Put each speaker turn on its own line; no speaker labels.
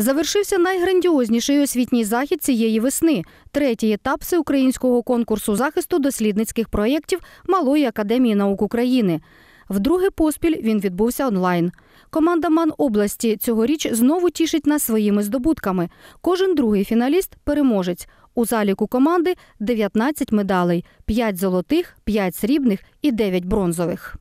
Завершився найграндіозніший освітній захід цієї весни третій етап всеукраїнського конкурсу захисту дослідницьких проєктів Малої академії наук України. Вдруге поспіль він відбувся онлайн. Команда Ман області цьогоріч знову тішить нас своїми здобутками. Кожен другий фіналіст переможець. У заліку команди 19 медалей: 5 золотих, 5 срібних і 9 бронзових.